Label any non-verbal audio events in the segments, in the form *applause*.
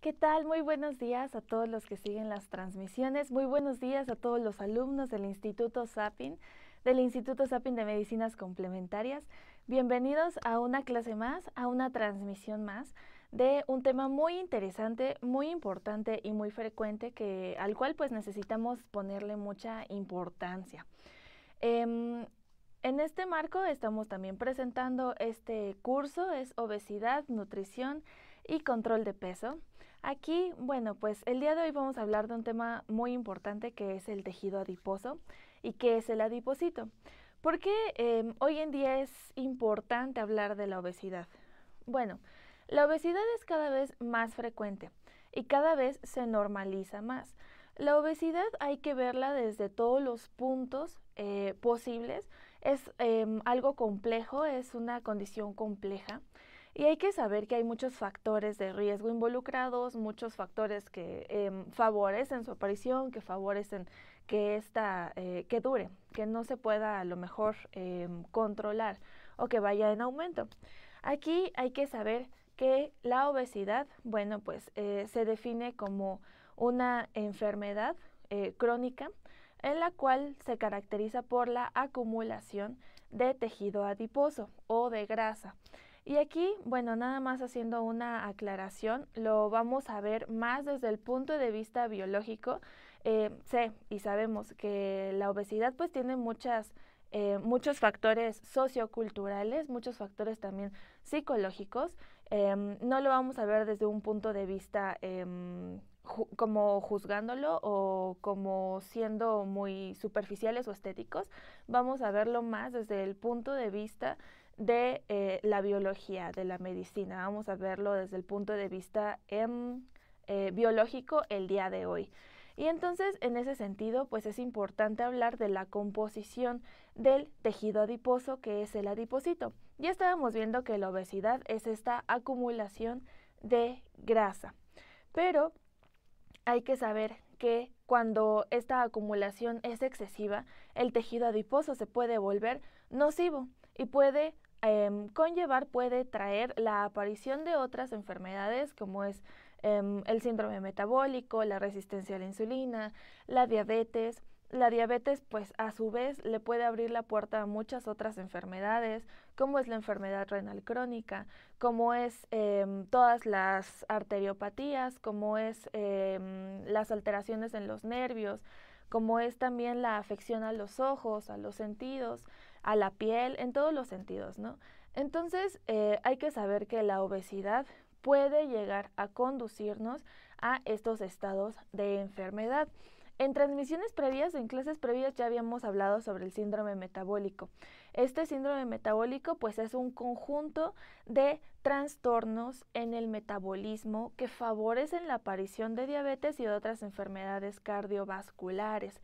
¿Qué tal? Muy buenos días a todos los que siguen las transmisiones. Muy buenos días a todos los alumnos del Instituto Sapin, del Instituto Sapin de Medicinas Complementarias. Bienvenidos a una clase más, a una transmisión más de un tema muy interesante, muy importante y muy frecuente al cual pues necesitamos ponerle mucha importancia. Em, en este marco estamos también presentando este curso, es obesidad, nutrición y control de peso. Aquí, bueno, pues el día de hoy vamos a hablar de un tema muy importante que es el tejido adiposo y que es el adiposito. ¿Por qué em, hoy en día es importante hablar de la obesidad? Bueno, la obesidad es cada vez más frecuente y cada vez se normaliza más. La obesidad hay que verla desde todos los puntos eh, posibles. Es em, algo complejo, es una condición compleja y hay que saber que hay muchos factores de riesgo involucrados, muchos factores que em, favorecen su aparición, que favorecen que esta, eh, que dure, que no se pueda a lo mejor em, controlar o que vaya en aumento. Aquí hay que saber que la obesidad, bueno, pues eh, se define como una enfermedad eh, crónica en la cual se caracteriza por la acumulación de tejido adiposo o de grasa. Y aquí, bueno, nada más haciendo una aclaración, lo vamos a ver más desde el punto de vista biológico. Eh, sé y sabemos que la obesidad pues tiene muchas, eh, muchos factores socioculturales, muchos factores también psicológicos. Em, no lo vamos a ver desde un punto de vista em, como juzgándolo o como siendo muy superficiales o estéticos. Vamos a verlo más desde el punto de vista de eh, la biología de la medicina. Vamos a verlo desde el punto de vista em, eh, biológico el día de hoy. Y entonces, en ese sentido, pues es importante hablar de la composición del tejido adiposo, que es el adipocito. Ya estábamos viendo que la obesidad es esta acumulación de grasa, pero hay que saber que cuando esta acumulación es excesiva, el tejido adiposo se puede volver nocivo y puede Em, conllevar puede traer la aparición de otras enfermedades como es em, el síndrome metabólico, la resistencia a la insulina, la diabetes. La diabetes pues a su vez le puede abrir la puerta a muchas otras enfermedades como es la enfermedad renal crónica, como es em, todas las arteriopatías, como es las alteraciones en los nervios, como es también la afección a los ojos, a los sentidos a la piel, en todos los sentidos, ¿no? Entonces eh, hay que saber que la obesidad puede llegar a conducirnos a estos estados de enfermedad. En transmisiones previas, en clases previas ya habíamos hablado sobre el síndrome metabólico. Este síndrome metabólico pues es un conjunto de trastornos en el metabolismo que favorecen la aparición de diabetes y otras enfermedades cardiovasculares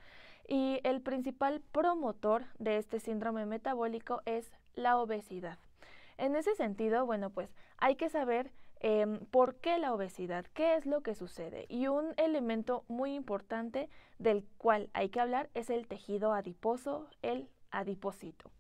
y el principal promotor de este síndrome metabólico es la obesidad. En ese sentido, bueno, pues hay que saber em, por qué la obesidad, qué es lo que sucede. Y un elemento muy importante del cual hay que hablar es el tejido adiposo, el adipocito.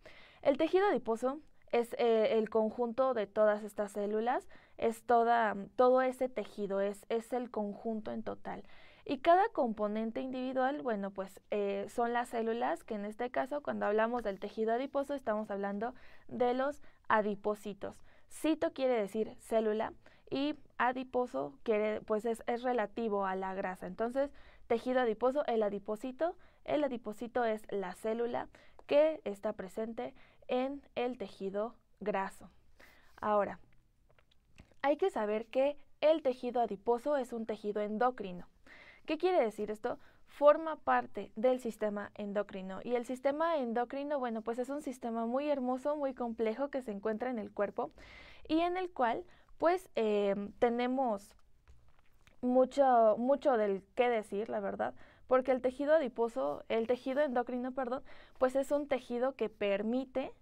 El tejido adiposo es eh, el conjunto de todas estas células, es toda, todo ese tejido, es, es el conjunto en total. Y cada componente individual, bueno, pues eh, son las células, que en este caso cuando hablamos del tejido adiposo estamos hablando de los adipocitos. Cito quiere decir célula y adiposo quiere, pues es, es relativo a la grasa. Entonces, tejido adiposo, el adipocito, el adipocito es la célula que está presente en el tejido graso. Ahora, hay que saber que el tejido adiposo es un tejido endocrino. ¿Qué quiere decir esto? Forma parte del sistema endocrino. Y el sistema endocrino, bueno, pues es un sistema muy hermoso, muy complejo que se encuentra en el cuerpo y en el cual pues em, tenemos mucho, mucho del qué decir, la verdad, porque el tejido adiposo, el tejido endocrino, perdón, pues es un tejido que permite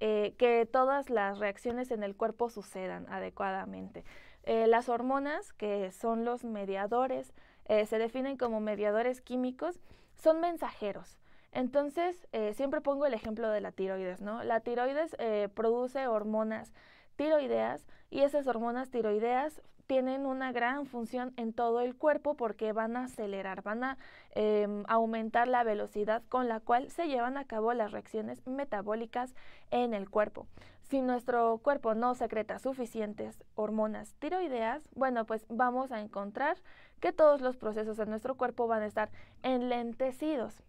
eh, que todas las reacciones en el cuerpo sucedan adecuadamente. Eh, las hormonas, que son los mediadores eh, se definen como mediadores químicos, son mensajeros. Entonces, eh, siempre pongo el ejemplo de la tiroides, ¿no? La tiroides eh, produce hormonas tiroideas y esas hormonas tiroideas tienen una gran función en todo el cuerpo porque van a acelerar, van a em, aumentar la velocidad con la cual se llevan a cabo las reacciones metabólicas en el cuerpo. Si nuestro cuerpo no secreta suficientes hormonas tiroideas, bueno, pues vamos a encontrar que todos los procesos en nuestro cuerpo van a estar enlentecidos.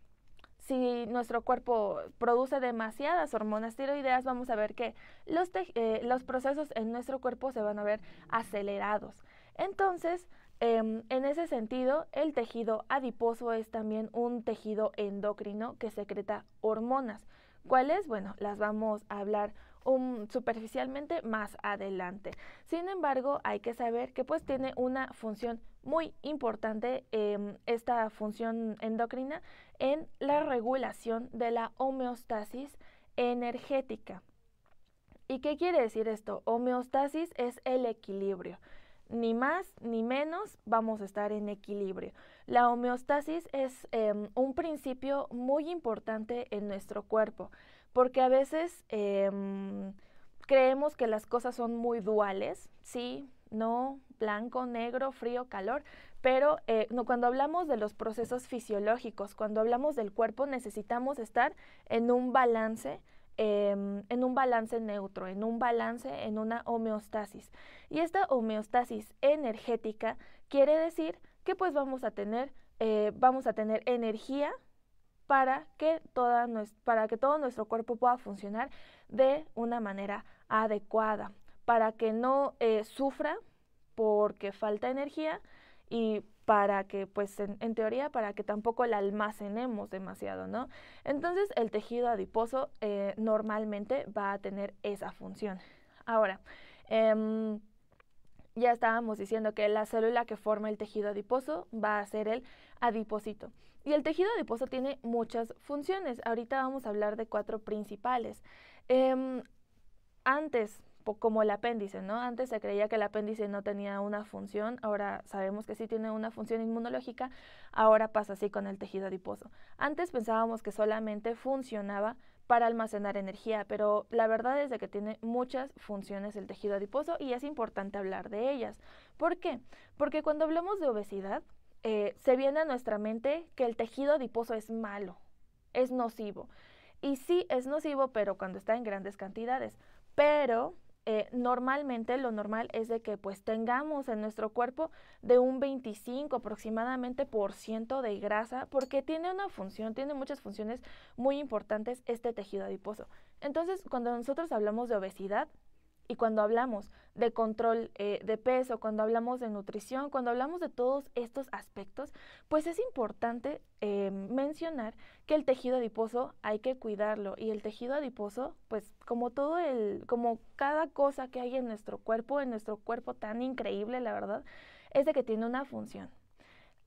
Si nuestro cuerpo produce demasiadas hormonas tiroideas, vamos a ver que los, eh, procesos en nuestro cuerpo se van a ver acelerados. Entonces, em, en ese sentido, el tejido adiposo es también un tejido endocrino que secreta hormonas. ¿Cuáles? Bueno, las vamos a hablar superficialmente más adelante. Sin embargo, hay que saber que pues tiene una función muy importante em, esta función endocrina en la regulación de la homeostasis energética. ¿Y qué quiere decir esto? Homeostasis es el equilibrio. Ni más ni menos vamos a estar en equilibrio. La homeostasis es em, un principio muy importante en nuestro cuerpo porque a veces em, creemos que las cosas son muy duales, sí, no, blanco, negro, frío, calor, pero eh, cuando hablamos de los procesos fisiológicos, cuando hablamos del cuerpo, necesitamos estar en un balance. Em, en un balance neutro, en un balance, en una homeostasis. Y esta homeostasis energética quiere decir que pues vamos a tener, eh, vamos a tener energía para que, todo nuestro cuerpo pueda funcionar de una manera adecuada, para que no eh, sufra porque falta energía y para que, pues en, teoría, para que tampoco la almacenemos demasiado, ¿no? Entonces el tejido adiposo eh, normalmente va a tener esa función. Ahora, em, ya estábamos diciendo que la célula que forma el tejido adiposo va a ser el adipocito. Y el tejido adiposo tiene muchas funciones. Ahorita vamos a hablar de cuatro principales. Em, antes, como el apéndice, ¿no? Antes se creía que el apéndice no tenía una función, ahora sabemos que sí tiene una función inmunológica, ahora pasa así con el tejido adiposo. Antes pensábamos que solamente funcionaba para almacenar energía, pero la verdad es de que tiene muchas funciones el tejido adiposo y es importante hablar de ellas. ¿Por qué? Porque cuando hablamos de obesidad, eh, se viene a nuestra mente que el tejido adiposo es malo, es nocivo. Y sí, es nocivo, pero cuando está en grandes cantidades. Pero eh, normalmente lo normal es de que pues tengamos en nuestro cuerpo de un 25 aproximadamente por ciento de grasa, porque tiene una función, tiene muchas funciones muy importantes este tejido adiposo. Entonces, cuando nosotros hablamos de obesidad, y cuando hablamos de control eh, de peso, cuando hablamos de nutrición, cuando hablamos de todos estos aspectos, pues es importante eh, mencionar que el tejido adiposo hay que cuidarlo y el tejido adiposo, pues como todo el, como cada cosa que hay en nuestro cuerpo, en nuestro cuerpo tan increíble, la verdad, es de que tiene una función.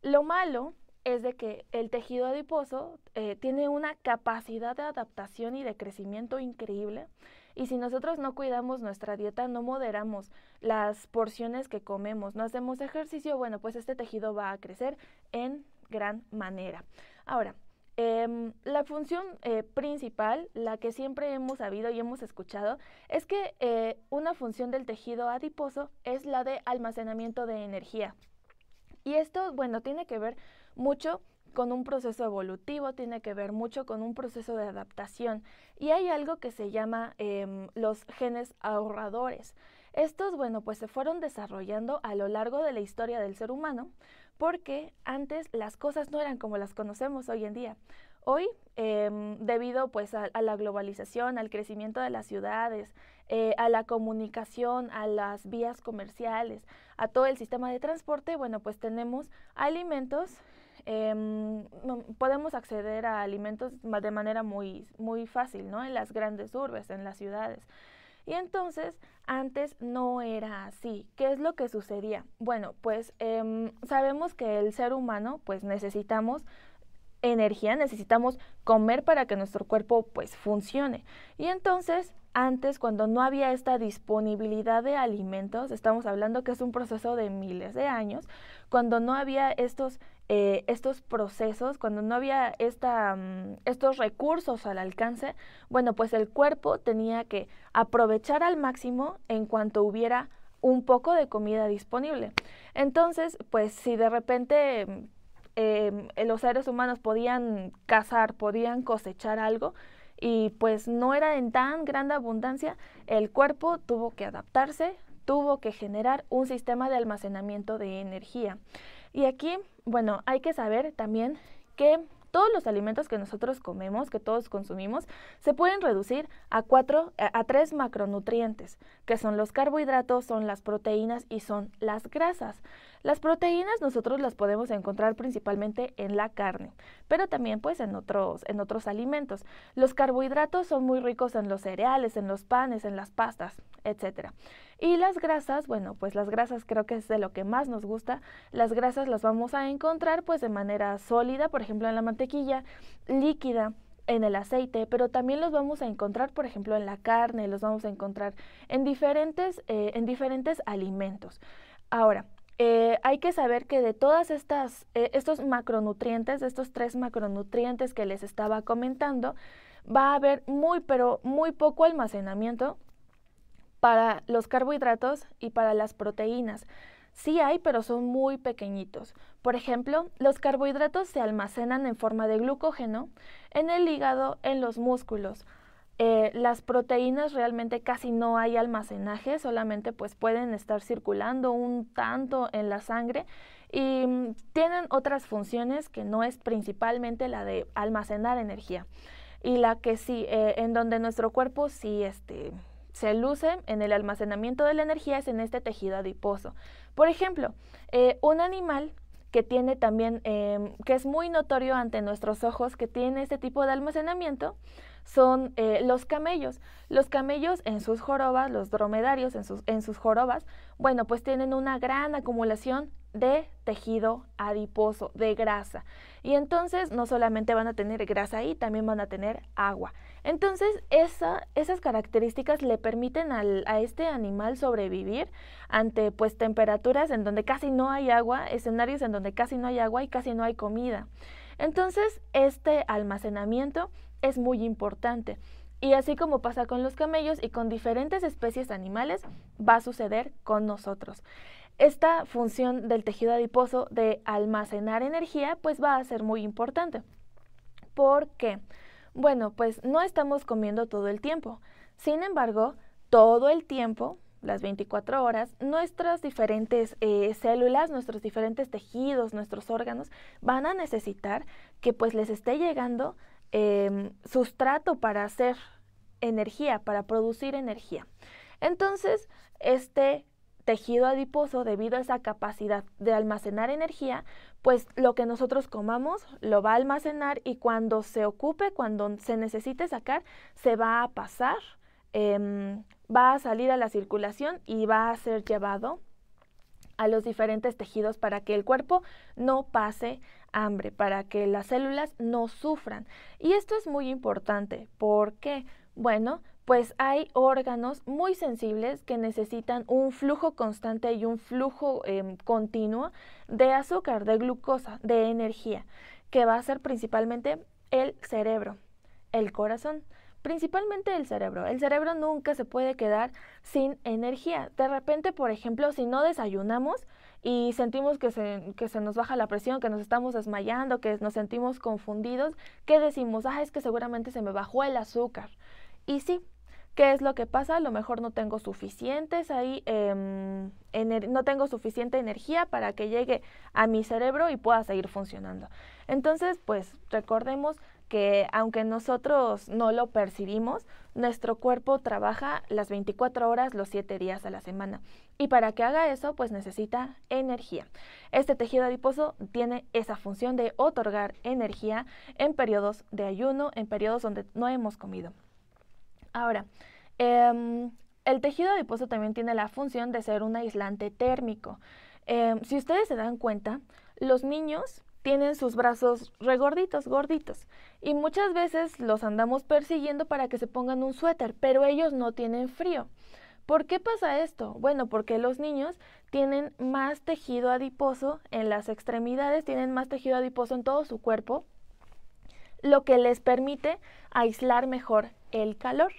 Lo malo es de que el tejido adiposo eh, tiene una capacidad de adaptación y de crecimiento increíble y si nosotros no cuidamos nuestra dieta, no moderamos las porciones que comemos, no hacemos ejercicio, bueno, pues este tejido va a crecer en gran manera. Ahora, em, la función eh, principal, la que siempre hemos sabido y hemos escuchado, es que eh, una función del tejido adiposo es la de almacenamiento de energía. Y esto, bueno, tiene que ver mucho con un proceso evolutivo, tiene que ver mucho con un proceso de adaptación. Y hay algo que se llama em, los genes ahorradores. Estos, bueno, pues se fueron desarrollando a lo largo de la historia del ser humano, porque antes las cosas no eran como las conocemos hoy en día. Hoy, em, debido pues a, la globalización, al crecimiento de las ciudades, eh, a la comunicación, a las vías comerciales, a todo el sistema de transporte, bueno, pues tenemos alimentos Em, podemos acceder a alimentos de manera muy, muy fácil, ¿no? En las grandes urbes, en las ciudades. Y entonces, antes no era así. ¿Qué es lo que sucedía? Bueno, pues em, sabemos que el ser humano, pues necesitamos energía, necesitamos comer para que nuestro cuerpo pues funcione. Y entonces, antes cuando no había esta disponibilidad de alimentos, estamos hablando que es un proceso de miles de años, cuando no había estos, eh, estos procesos, cuando no había esta, mm, estos recursos al alcance, bueno, pues el cuerpo tenía que aprovechar al máximo en cuanto hubiera un poco de comida disponible. Entonces, pues si de repente Em, eh, los seres humanos podían cazar, podían cosechar algo y pues no era en tan grande abundancia, el cuerpo tuvo que adaptarse, tuvo que generar un sistema de almacenamiento de energía. Y aquí, bueno, hay que saber también que todos los alimentos que nosotros comemos, que todos consumimos, se pueden reducir a, cuatro, a tres macronutrientes, que son los carbohidratos, son las proteínas y son las grasas. Las proteínas nosotros las podemos encontrar principalmente en la carne, pero también pues en otros, en otros alimentos. Los carbohidratos son muy ricos en los cereales, en los panes, en las pastas, etcétera. Y las grasas, bueno, pues las grasas creo que es de lo que más nos gusta. Las grasas las vamos a encontrar pues de manera sólida, por ejemplo en la mantequilla, líquida en el aceite, pero también los vamos a encontrar, por ejemplo, en la carne, los vamos a encontrar en diferentes, eh, en diferentes alimentos. Ahora, eh, hay que saber que de todas estas, eh, estos macronutrientes, de estos tres macronutrientes que les estaba comentando, va a haber muy, pero muy poco almacenamiento para los carbohidratos y para las proteínas. Sí hay, pero son muy pequeñitos. Por ejemplo, los carbohidratos se almacenan en forma de glucógeno en el hígado, en los músculos. Eh, las proteínas realmente casi no hay almacenaje, solamente pues pueden estar circulando un tanto en la sangre y mm, tienen otras funciones que no es principalmente la de almacenar energía y la que sí, eh, en donde nuestro cuerpo sí este, se luce en el almacenamiento de la energía es en este tejido adiposo. Por ejemplo, eh, un animal que tiene también, em, que es muy notorio ante nuestros ojos, que tiene este tipo de almacenamiento, son eh, los camellos. Los camellos en sus jorobas, los dromedarios en sus, en sus jorobas, bueno, pues tienen una gran acumulación de tejido adiposo, de grasa. Y entonces no solamente van a tener grasa ahí, también van a tener agua. Entonces esas características le permiten a este animal sobrevivir ante pues temperaturas en donde casi no hay agua, escenarios en donde casi no hay agua y casi no hay comida. Entonces este almacenamiento es muy importante. Y así como pasa con los camellos y con diferentes especies animales, va a suceder con nosotros. Esta función del tejido adiposo de almacenar energía pues va a ser muy importante. ¿Por qué? Bueno, pues no estamos comiendo todo el tiempo. Sin embargo, todo el tiempo, las 24 horas, nuestras diferentes eh, células, nuestros diferentes tejidos, nuestros órganos van a necesitar que pues les esté llegando Em, sustrato para hacer energía, para producir energía. Entonces, este tejido adiposo, debido a esa capacidad de almacenar energía, pues lo que nosotros comamos lo va a almacenar y cuando se ocupe, cuando se necesite sacar, se va a pasar, em, va a salir a la circulación y va a ser llevado a los diferentes tejidos para que el cuerpo no pase hambre, para que las células no sufran. Y esto es muy importante. ¿Por qué? Bueno, pues hay órganos muy sensibles que necesitan un flujo constante y un flujo em, continuo de azúcar, de glucosa, de energía, que va a ser principalmente el cerebro, el corazón, principalmente el cerebro. El cerebro nunca se puede quedar sin energía. De repente, por ejemplo, si no desayunamos, y sentimos que se, nos baja la presión, que nos estamos desmayando, que nos sentimos confundidos, que decimos, ah, es que seguramente se me bajó el azúcar. Y sí, ¿Qué es lo que pasa? A lo mejor no tengo suficientes ahí, em, no tengo suficiente energía para que llegue a mi cerebro y pueda seguir funcionando. Entonces, pues recordemos que aunque nosotros no lo percibimos, nuestro cuerpo trabaja las 24 horas, los 7 días a la semana. Y para que haga eso, pues necesita energía. Este tejido adiposo tiene esa función de otorgar energía en periodos de ayuno, en periodos donde no hemos comido. Ahora, em, el tejido adiposo también tiene la función de ser un aislante térmico. Em, si ustedes se dan cuenta, los niños tienen sus brazos regorditos, gorditos. Y muchas veces los andamos persiguiendo para que se pongan un suéter, pero ellos no tienen frío. ¿Por qué pasa esto? Bueno, porque los niños tienen más tejido adiposo en las extremidades, tienen más tejido adiposo en todo su cuerpo, lo que les permite aislar mejor el calor.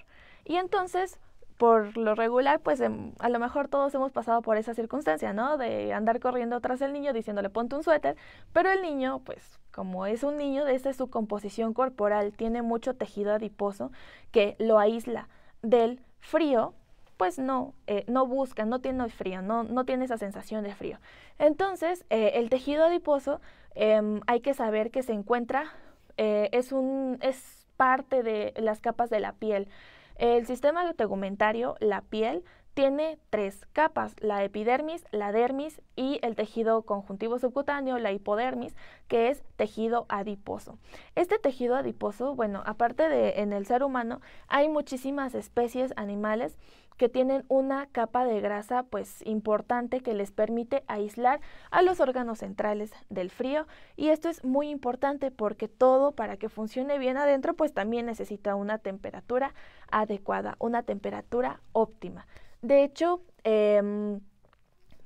Y entonces por lo regular, pues em, a lo mejor todos hemos pasado por esa circunstancia, ¿no? De andar corriendo tras el niño diciéndole ponte un suéter, pero el niño, pues como es un niño, esa es su composición corporal, tiene mucho tejido adiposo que lo aísla del frío, pues no, eh, no busca, no tiene frío, no, no tiene esa sensación de frío. Entonces, eh, el tejido adiposo em, hay que saber que se encuentra, eh, es, un, es parte de las capas de la piel. El sistema tegumentario, la piel, tiene tres capas, la epidermis, la dermis y el tejido conjuntivo subcutáneo, la hipodermis, que es tejido adiposo. Este tejido adiposo, bueno, aparte de en el ser humano, hay muchísimas especies animales que tienen una capa de grasa pues importante que les permite aislar a los órganos centrales del frío y esto es muy importante porque todo para que funcione bien adentro pues también necesita una temperatura adecuada, una temperatura óptima. De hecho, em,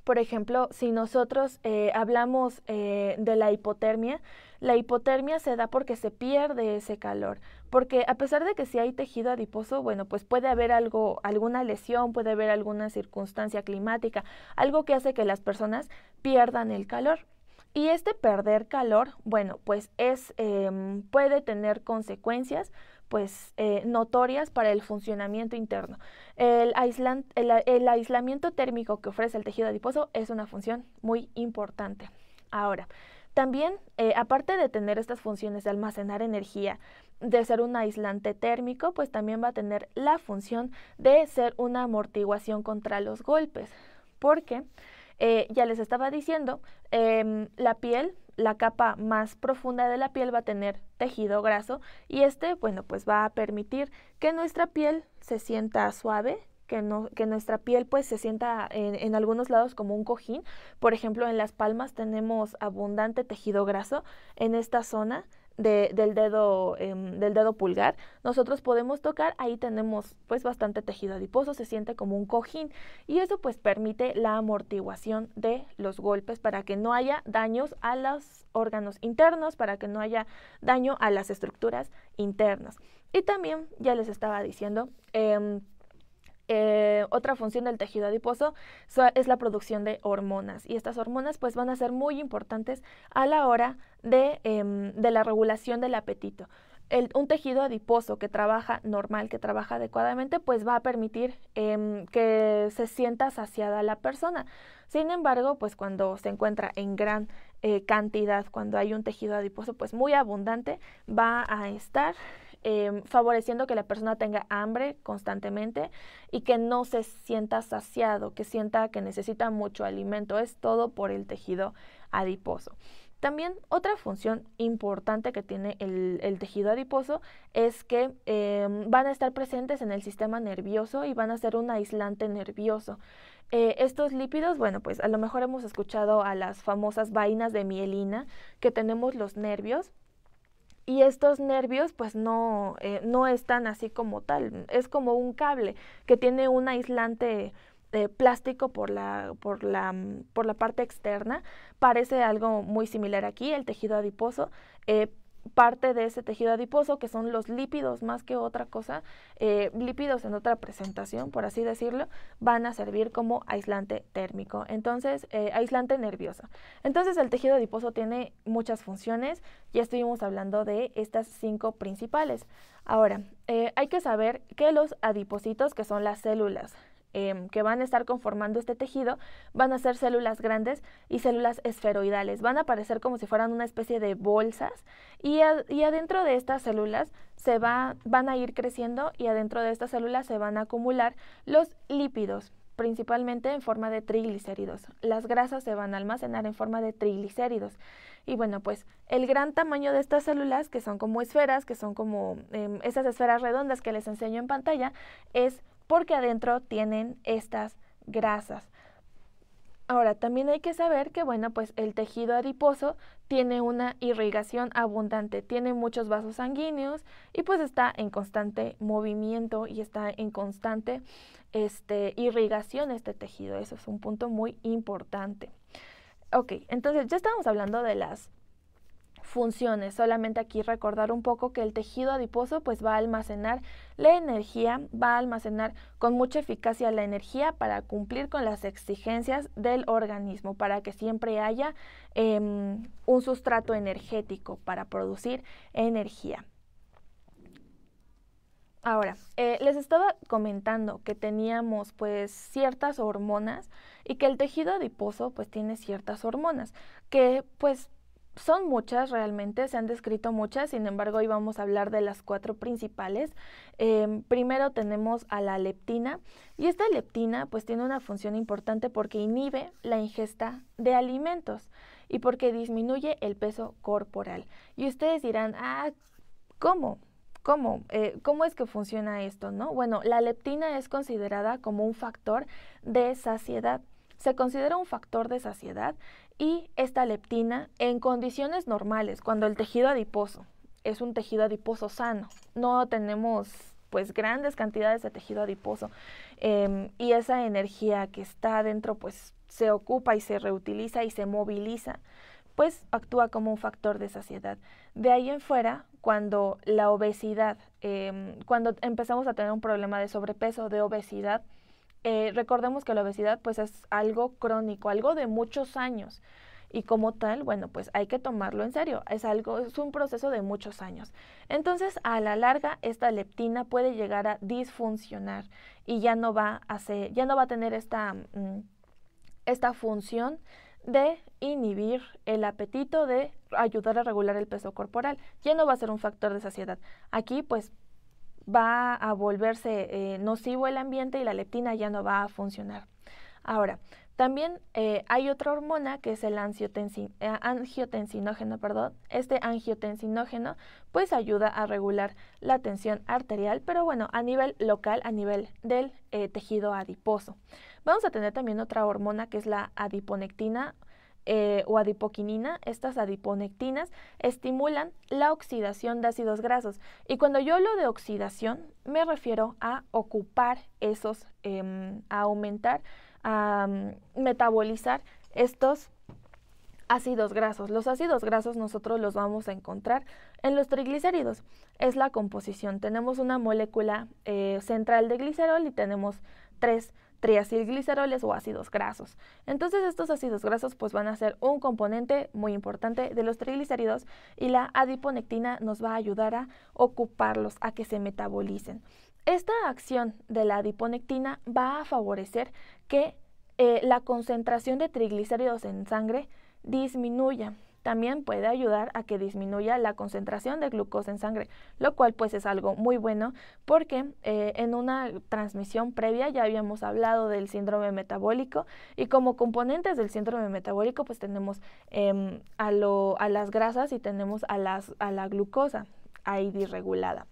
por ejemplo, si nosotros eh, hablamos eh, de la hipotermia, la hipotermia se da porque se pierde ese calor, porque a pesar de que si hay tejido adiposo, bueno, pues puede haber algo, alguna lesión, puede haber alguna circunstancia climática, algo que hace que las personas pierdan el calor. Y este perder calor, bueno, pues es, em, puede tener consecuencias pues eh, notorias para el funcionamiento interno. El, aislamiento térmico que ofrece el tejido adiposo es una función muy importante. Ahora, también, eh, aparte de tener estas funciones de almacenar energía, de ser un aislante térmico, pues también va a tener la función de ser una amortiguación contra los golpes, porque eh, ya les estaba diciendo, em, la piel, la capa más profunda de la piel va a tener tejido graso y este, bueno, pues va a permitir que nuestra piel se sienta suave, que, que, nuestra piel pues se sienta en, en, algunos lados como un cojín. Por ejemplo, en las palmas tenemos abundante tejido graso en esta zona del, dedo, em, del dedo pulgar, nosotros podemos tocar, ahí tenemos pues bastante tejido adiposo, se siente como un cojín y eso pues permite la amortiguación de los golpes para que no haya daños a los órganos internos, para que no haya daño a las estructuras internas. Y también, ya les estaba diciendo, eh, eh, otra función del tejido adiposo es la producción de hormonas y estas hormonas pues van a ser muy importantes a la hora de, em, la regulación del apetito. un tejido adiposo que trabaja normal, que trabaja adecuadamente, pues va a permitir em, que se sienta saciada la persona. Sin embargo, pues cuando se encuentra en gran eh, cantidad, cuando hay un tejido adiposo pues muy abundante, va a estar Em, favoreciendo que la persona tenga hambre constantemente y que no se sienta saciado, que sienta que necesita mucho alimento. Es todo por el tejido adiposo. También otra función importante que tiene el, tejido adiposo es que em, van a estar presentes en el sistema nervioso y van a ser un aislante nervioso. Eh, estos lípidos, bueno, pues a lo mejor hemos escuchado a las famosas vainas de mielina que tenemos los nervios y estos nervios pues no, eh, no están así como tal, es como un cable que tiene un aislante eh, plástico por la, por, la, mm, por la parte externa, parece algo muy similar aquí, el tejido adiposo, eh, parte de ese tejido adiposo, que son los lípidos más que otra cosa, eh, lípidos en otra presentación, por así decirlo, van a servir como aislante térmico, entonces eh, aislante nervioso. Entonces el tejido adiposo tiene muchas funciones, ya estuvimos hablando de estas cinco principales. Ahora, eh, hay que saber que los adipocitos, que son las células Em, que van a estar conformando este tejido van a ser células grandes y células esferoidales. Van a aparecer como si fueran una especie de bolsas y, adentro de estas células se va, van a ir creciendo y adentro de estas células se van a acumular los lípidos principalmente en forma de triglicéridos. Las grasas se van a almacenar en forma de triglicéridos. Y bueno, pues el gran tamaño de estas células, que son como esferas, que son como em, esas esferas redondas que les enseño en pantalla, es porque adentro tienen estas grasas. Ahora, también hay que saber que, bueno, pues el tejido adiposo tiene una irrigación abundante, tiene muchos vasos sanguíneos y pues está en constante movimiento y está en constante este, irrigación este tejido. Eso es un punto muy importante. Ok, entonces ya estamos hablando de las funciones. Solamente aquí recordar un poco que el tejido adiposo pues va a almacenar la energía, va a almacenar con mucha eficacia la energía para cumplir con las exigencias del organismo, para que siempre haya em, un sustrato energético para producir energía. Ahora, eh, les estaba comentando que teníamos pues ciertas hormonas y que el tejido adiposo pues tiene ciertas hormonas que pues son muchas realmente, se han descrito muchas, sin embargo hoy vamos a hablar de las cuatro principales. Em, primero tenemos a la leptina y esta leptina pues tiene una función importante porque inhibe la ingesta de alimentos y porque disminuye el peso corporal. Y ustedes dirán, ah, ¿cómo? ¿Cómo? Eh, ¿Cómo es que funciona esto? ¿no? Bueno, la leptina es considerada como un factor de saciedad se considera un factor de saciedad y esta leptina, en condiciones normales, cuando el tejido adiposo es un tejido adiposo sano, no tenemos pues grandes cantidades de tejido adiposo em, y esa energía que está adentro pues se ocupa y se reutiliza y se moviliza, pues actúa como un factor de saciedad. De ahí en fuera, cuando la obesidad, em, cuando empezamos a tener un problema de sobrepeso, de obesidad, eh, recordemos que la obesidad pues es algo crónico, algo de muchos años. Y como tal, bueno, pues hay que tomarlo en serio. Es algo, es un proceso de muchos años. Entonces, a la larga, esta leptina puede llegar a disfuncionar y ya no va a ya no va a tener esta, mm, esta función de inhibir el apetito, de ayudar a regular el peso corporal. Ya no va a ser un factor de saciedad. Aquí, pues, va a volverse eh, nocivo el ambiente y la leptina ya no va a funcionar. Ahora, también eh, hay otra hormona que es el eh, angiotensinógeno. Perdón. Este angiotensinógeno pues ayuda a regular la tensión arterial, pero bueno, a nivel local, a nivel del tejido adiposo. Vamos a tener también otra hormona que es la adiponectina eh, o adipoquinina, estas adiponectinas, estimulan la oxidación de ácidos grasos. Y cuando yo hablo de oxidación, me refiero a ocupar esos, em, a aumentar, a mm, metabolizar estos ácidos grasos. Los ácidos grasos nosotros los vamos a encontrar en los triglicéridos. Es la composición. Tenemos una molécula eh, central de glicerol y tenemos tres triacilgliceroles o ácidos grasos. Entonces estos ácidos grasos pues van a ser un componente muy importante de los triglicéridos y la adiponectina nos va a ayudar a ocuparlos, a que se metabolicen. Esta acción de la adiponectina va a favorecer que eh, la concentración de triglicéridos en sangre disminuya también puede ayudar a que disminuya la concentración de glucosa en sangre, lo cual pues es algo muy bueno porque eh, en una transmisión previa ya habíamos hablado del síndrome metabólico y como componentes del síndrome metabólico pues tenemos em, a, las grasas y tenemos a, la glucosa ahí disregulada.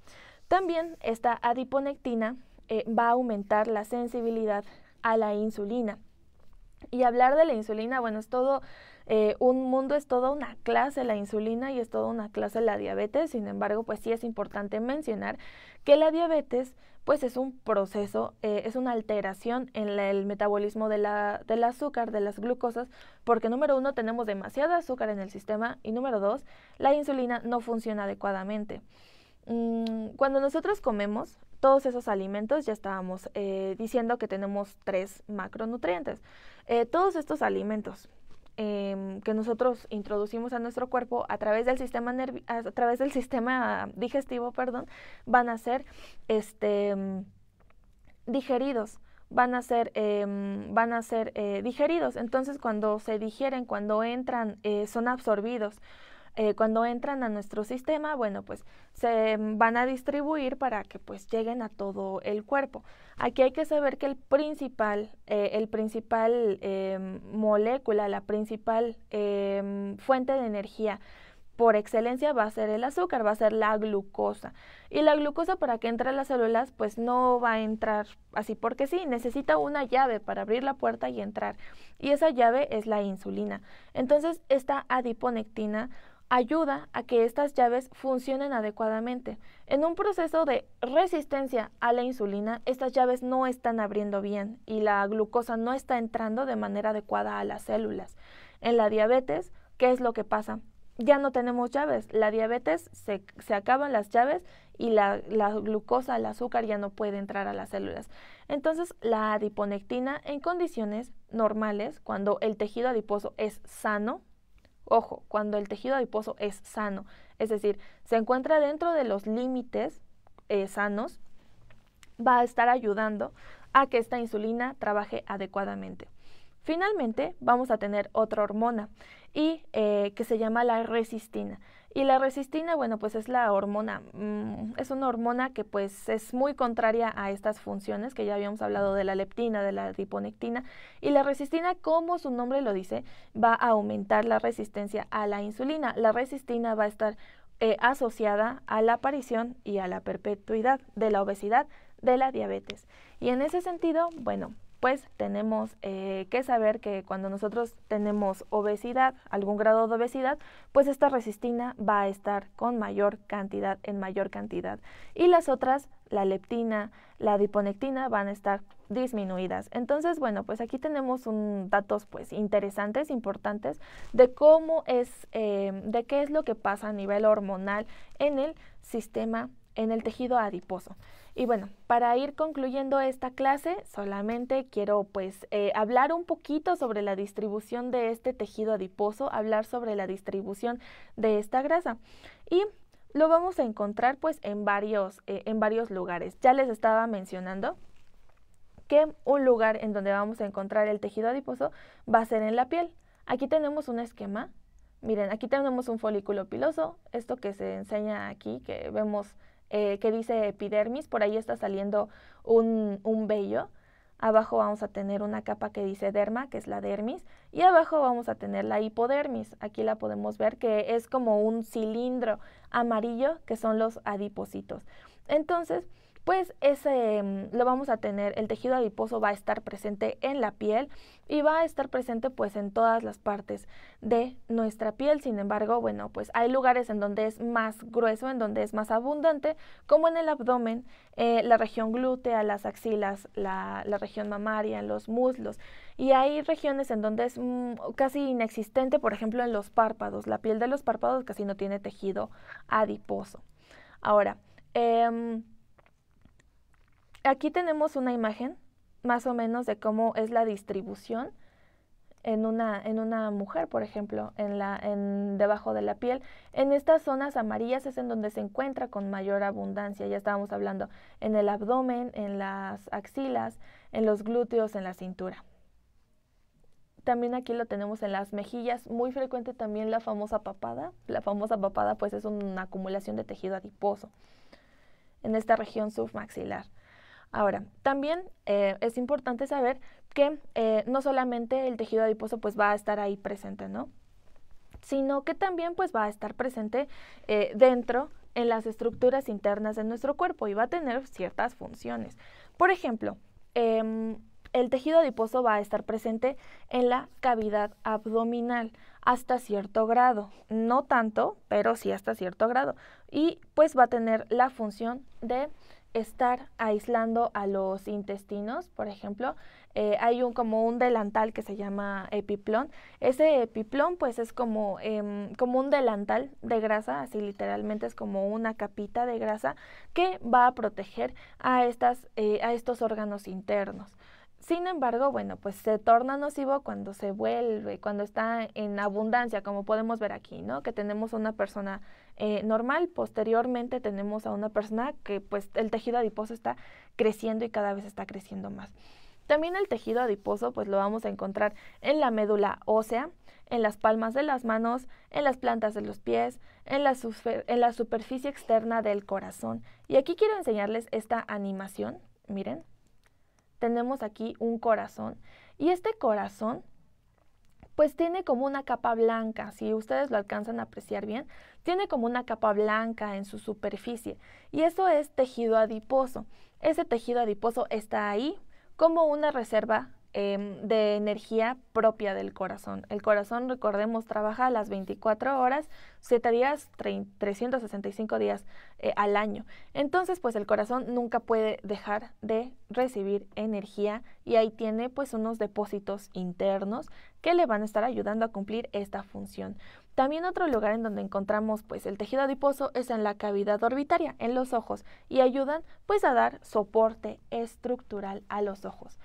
También esta adiponectina eh, va a aumentar la sensibilidad a la insulina. Y hablar de la insulina, bueno, es todo eh, un mundo es toda una clase la insulina y es toda una clase la diabetes, sin embargo, pues sí es importante mencionar que la diabetes pues es un proceso, eh, es una alteración en el metabolismo del azúcar, de las glucosas, porque número uno, tenemos demasiada azúcar en el sistema y número dos, la insulina no funciona adecuadamente. Mm, cuando nosotros comemos todos esos alimentos, ya estábamos eh, diciendo que tenemos tres macronutrientes. todos estos alimentos, Em, que nosotros introducimos a nuestro cuerpo a través del sistema a través del sistema digestivo, perdón, van a ser este em, digeridos van a ser, em, van a ser eh, digeridos. Entonces, cuando se digieren, cuando entran, eh, son absorbidos. Eh, cuando entran a nuestro sistema, bueno, pues se van a distribuir para que pues lleguen a todo el cuerpo. Aquí hay que saber que el principal, eh, el principal em, molécula, la principal em, fuente de energía por excelencia va a ser el azúcar, va a ser la glucosa. Y la glucosa para que entre a las células, pues no va a entrar así porque sí, necesita una llave para abrir la puerta y entrar. Y esa llave es la insulina. Entonces, esta adiponectina ayuda a que estas llaves funcionen adecuadamente. En un proceso de resistencia a la insulina, estas llaves no están abriendo bien y la glucosa no está entrando de manera adecuada a las células. En la diabetes, ¿qué es lo que pasa? Ya no tenemos llaves. La diabetes se, acaban las llaves y la glucosa, el azúcar ya no puede entrar a las células. Entonces, la adiponectina en condiciones normales, cuando el tejido adiposo es sano, Ojo, cuando el tejido adiposo es sano, es decir, se encuentra dentro de los límites eh, sanos, va a estar ayudando a que esta insulina trabaje adecuadamente. Finalmente, vamos a tener otra hormona eh, que se llama la resistina. Y la resistina, bueno, pues es la hormona, mm, es una hormona que pues es muy contraria a estas funciones que ya habíamos hablado de la leptina, de la adiponectina. Y la resistina, como su nombre lo dice, va a aumentar la resistencia a la insulina. La resistina va a estar eh, asociada a la aparición y a la perpetuidad de la obesidad, de la diabetes. Y en ese sentido, bueno, pues tenemos eh, que saber que cuando nosotros tenemos obesidad, algún grado de obesidad, pues esta resistina va a estar con mayor cantidad, en mayor cantidad. Y las otras, la leptina, la diponectina, van a estar disminuidas. Entonces, bueno, pues aquí tenemos un, datos pues interesantes, importantes, de cómo es, eh, de qué es lo que pasa a nivel hormonal en el sistema en el tejido adiposo. Y bueno, para ir concluyendo esta clase, solamente quiero pues eh, hablar un poquito sobre la distribución de este tejido adiposo, hablar sobre la distribución de esta grasa. Y lo vamos a encontrar pues en varios, eh, en varios lugares. Ya les estaba mencionando que un lugar en donde vamos a encontrar el tejido adiposo va a ser en la piel. Aquí tenemos un esquema. Miren, aquí tenemos un folículo piloso, esto que se enseña aquí, que vemos eh, que dice epidermis, por ahí está saliendo un, un vello. Abajo vamos a tener una capa que dice derma, que es la dermis, y abajo vamos a tener la hipodermis. Aquí la podemos ver que es como un cilindro amarillo, que son los adipocitos. Entonces, pues ese mm, lo vamos a tener, el tejido adiposo va a estar presente en la piel y va a estar presente pues en todas las partes de nuestra piel. Sin embargo, bueno, pues hay lugares en donde es más grueso, en donde es más abundante, como en el abdomen, eh, la región glútea, las axilas, la, la, región mamaria, los muslos. Y hay regiones en donde es mm, casi inexistente, por ejemplo, en los párpados. La piel de los párpados casi no tiene tejido adiposo. Ahora, em, Aquí tenemos una imagen más o menos de cómo es la distribución en una, en una mujer, por ejemplo, en debajo de la piel. En estas zonas amarillas es en donde se encuentra con mayor abundancia, ya estábamos hablando, en el abdomen, en las axilas, en los glúteos, en la cintura. También aquí lo tenemos en las mejillas, muy frecuente también la famosa papada. La famosa papada pues es una acumulación de tejido adiposo en esta región submaxilar. Ahora, también eh, es importante saber que eh, no solamente el tejido adiposo pues va a estar ahí presente, ¿no? Sino que también pues va a estar presente eh, dentro en las estructuras internas de nuestro cuerpo y va a tener ciertas funciones. Por ejemplo, em, el tejido adiposo va a estar presente en la cavidad abdominal hasta cierto grado, no tanto, pero sí hasta cierto grado, y pues va a tener la función de estar aislando a los intestinos, por ejemplo, eh, hay un como un delantal que se llama epiplón. Ese epiplón pues es como, em, como un delantal de grasa, así literalmente es como una capita de grasa que va a proteger a, estas, eh, a estos órganos internos. Sin embargo, bueno, pues se torna nocivo cuando se vuelve, cuando está en abundancia, como podemos ver aquí, ¿no? Que tenemos una persona eh, normal, posteriormente tenemos a una persona que pues el tejido adiposo está creciendo y cada vez está creciendo más. También el tejido adiposo pues lo vamos a encontrar en la médula ósea, en las palmas de las manos, en las plantas de los pies, en la superficie externa del corazón. Y aquí quiero enseñarles esta animación, miren tenemos aquí un corazón. Y este corazón, pues tiene como una capa blanca, si ustedes lo alcanzan a apreciar bien, tiene como una capa blanca en su superficie. Y eso es tejido adiposo. Ese tejido adiposo está ahí como una reserva Em, de energía propia del corazón. El corazón, recordemos, trabaja las 24 horas, 7 días, 365 días eh, al año. Entonces, pues el corazón nunca puede dejar de recibir energía y ahí tiene pues unos depósitos internos que le van a estar ayudando a cumplir esta función. También otro lugar en donde encontramos pues el tejido adiposo es en la cavidad orbitaria, en los ojos, y ayudan pues a dar soporte estructural a los ojos.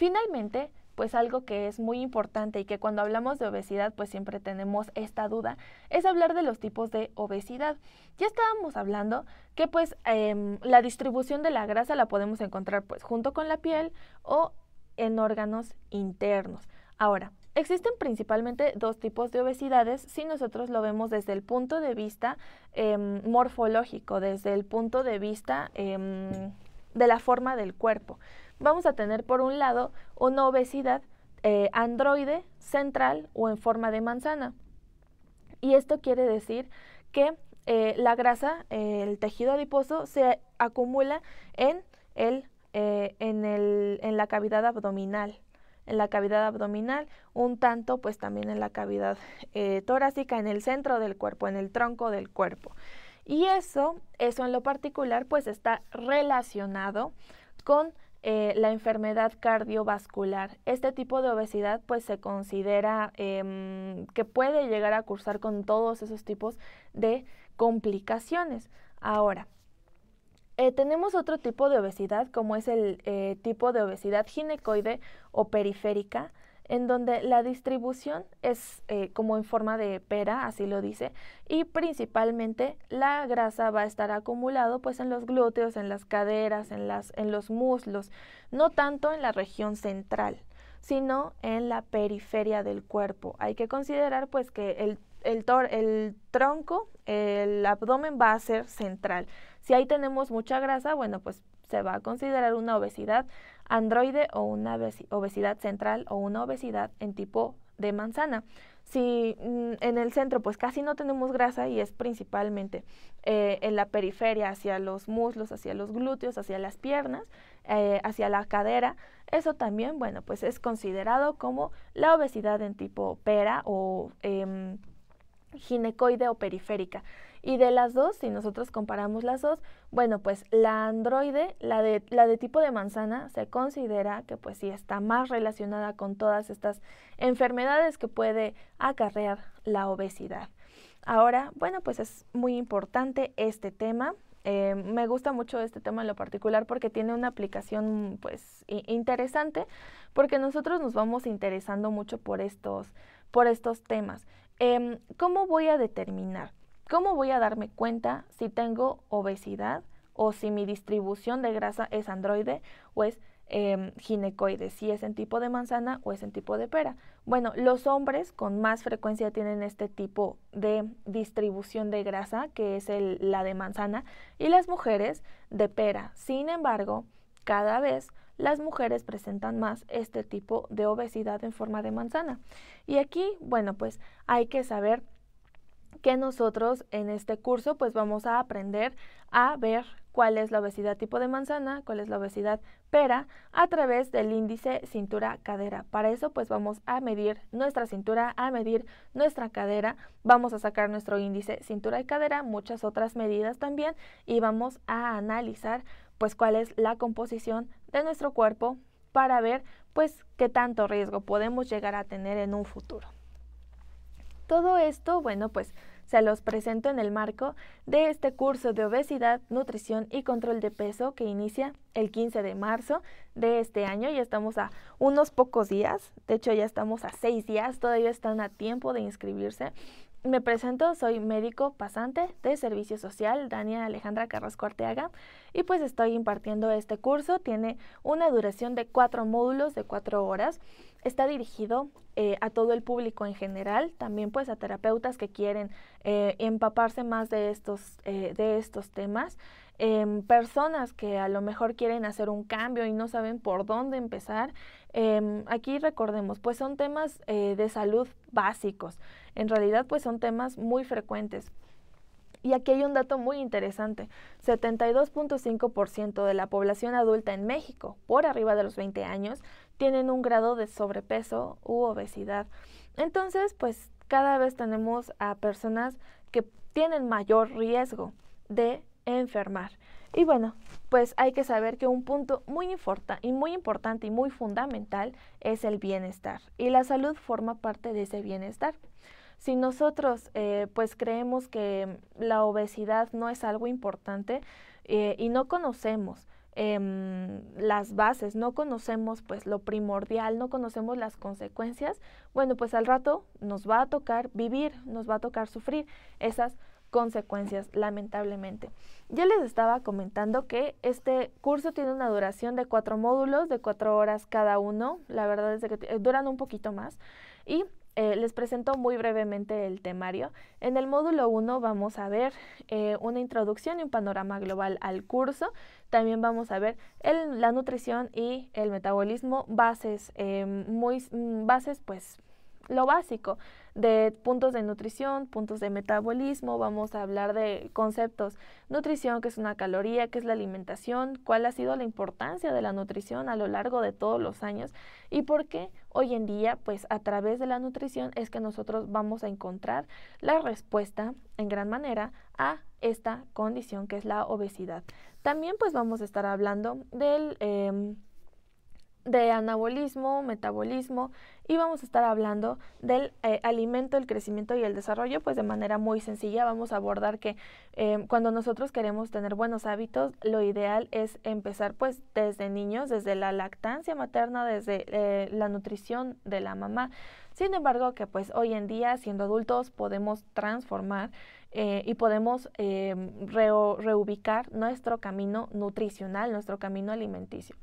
Finalmente, pues algo que es muy importante y que cuando hablamos de obesidad pues siempre tenemos esta duda es hablar de los tipos de obesidad. Ya estábamos hablando que pues em, la distribución de la grasa la podemos encontrar pues junto con la piel o en órganos internos. Ahora, existen principalmente dos tipos de obesidades si nosotros lo vemos desde el punto de vista em, morfológico, desde el punto de vista em, de la forma del cuerpo vamos a tener por un lado una obesidad eh, androide central o en forma de manzana. Y esto quiere decir que eh, la grasa, eh, el tejido adiposo, se acumula en, el, en, la cavidad abdominal en la cavidad abdominal, un tanto pues también en la cavidad torácica, en el centro del cuerpo, en el tronco del cuerpo. Y eso, eso en lo particular pues está relacionado con eh, la enfermedad cardiovascular. Este tipo de obesidad pues se considera em, que puede llegar a cursar con todos esos tipos de complicaciones. Ahora, eh, tenemos otro tipo de obesidad como es el eh, tipo de obesidad ginecoide o periférica en donde la distribución es eh, como en forma de pera, así lo dice, y principalmente la grasa va a estar acumulado pues en los glúteos, en las caderas, en, los muslos, no tanto en la región central, sino en la periferia del cuerpo. Hay que considerar pues que el, el tronco, el abdomen va a ser central. Si ahí tenemos mucha grasa, bueno, pues se va a considerar una obesidad androide o una obesidad central o una obesidad en tipo de manzana. Si mm, en el centro pues casi no tenemos grasa y es principalmente eh, en la periferia, hacia los muslos, hacia los glúteos, hacia las piernas, eh, hacia la cadera, eso también, bueno, pues es considerado como la obesidad en tipo pera o em, ginecoide o periférica. Y de las dos, si nosotros comparamos las dos, bueno, pues la androide, la de, tipo de manzana, se considera que pues sí está más relacionada con todas estas enfermedades que puede acarrear la obesidad. Ahora, bueno, pues es muy importante este tema. Eh, me gusta mucho este tema en lo particular porque tiene una aplicación pues interesante porque nosotros nos vamos interesando mucho por estos, temas. Em, ¿Cómo voy a determinar? ¿Cómo voy a darme cuenta si tengo obesidad o si mi distribución de grasa es androide o es em, ginecoide, si es en tipo de manzana o es en tipo de pera. Bueno, los hombres con más frecuencia tienen este tipo de distribución de grasa, que es la de manzana, y las mujeres de pera. Sin embargo, cada vez las mujeres presentan más este tipo de obesidad en forma de manzana. Y aquí, bueno, pues hay que saber que nosotros en este curso pues vamos a aprender a ver cuál es la obesidad tipo de manzana, cuál es la obesidad pera a través del índice cintura-cadera. Para eso pues vamos a medir nuestra cintura, a medir nuestra cadera, vamos a sacar nuestro índice cintura y cadera, muchas otras medidas también y vamos a analizar pues cuál es la composición de nuestro cuerpo para ver pues qué tanto riesgo podemos llegar a tener en un futuro. Todo esto, bueno, pues se los presento en el marco de este curso de obesidad, nutrición y control de peso que inicia el 15 de marzo de este año. Ya estamos a unos pocos días, de hecho ya estamos a seis días, todavía están a tiempo de inscribirse. Me presento, soy médico pasante de Servicio Social, Dania Alejandra Carrasco Arteaga y pues estoy impartiendo este curso. Tiene una duración de cuatro módulos de cuatro horas. Está dirigido eh, a todo el público en general, también pues a terapeutas que quieren eh, empaparse más de estos, eh, de estos temas. Em, personas que a lo mejor quieren hacer un cambio y no saben por dónde empezar. Em, aquí recordemos, pues son temas de salud básicos. En realidad, pues son temas muy frecuentes. Y aquí hay un dato muy interesante. 72.5% de la población adulta en México, por arriba de los 20 años, tienen un grado de sobrepeso u obesidad. Entonces, pues cada vez tenemos a personas que tienen mayor riesgo de enfermar. Y bueno, pues hay que saber que un punto muy, y muy importante y muy fundamental es el bienestar. Y la salud forma parte de ese bienestar. Si nosotros eh, pues creemos que mm, la obesidad no es algo importante eh, y no conocemos em, las bases, no conocemos pues lo primordial, no conocemos las consecuencias, bueno pues al rato nos va a tocar vivir, nos va a tocar sufrir esas consecuencias, lamentablemente. Ya les estaba comentando que este curso tiene una duración de cuatro módulos, de cuatro horas cada uno. La verdad es que eh, duran un poquito más. Y eh, les presento muy brevemente el temario. En el módulo 1 vamos a ver eh, una introducción y un panorama global al curso. También vamos a ver la nutrición y el metabolismo, bases, eh, muy, mm, bases pues lo básico, de puntos de nutrición, puntos de metabolismo, vamos a hablar de conceptos, nutrición, que es una caloría, que es la alimentación, cuál ha sido la importancia de la nutrición a lo largo de todos los años y por qué hoy en día, pues a través de la nutrición es que nosotros vamos a encontrar la respuesta en gran manera a esta condición que es la obesidad. También pues vamos a estar hablando del... Em, de anabolismo, metabolismo y vamos a estar hablando del eh, alimento, el crecimiento y el desarrollo, pues de manera muy sencilla vamos a abordar que eh, cuando nosotros queremos tener buenos hábitos, lo ideal es empezar pues desde niños, desde la lactancia materna, desde eh, la nutrición de la mamá. Sin embargo, que pues hoy en día siendo adultos podemos transformar y podemos reubicar nuestro camino nutricional, nuestro camino alimenticio.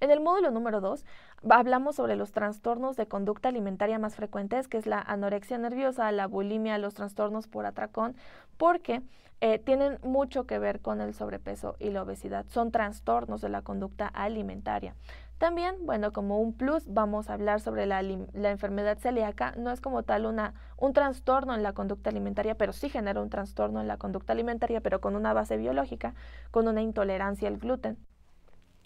En el módulo número 2 hablamos sobre los trastornos de conducta alimentaria más frecuentes, que es la anorexia nerviosa, la bulimia, los trastornos por atracón, porque eh, tienen mucho que ver con el sobrepeso y la obesidad. Son trastornos de la conducta alimentaria. También, bueno, como un plus, vamos a hablar sobre la, enfermedad celíaca. No es como tal un trastorno en la conducta alimentaria, pero sí genera un trastorno en la conducta alimentaria, pero con una base biológica, con una intolerancia al gluten.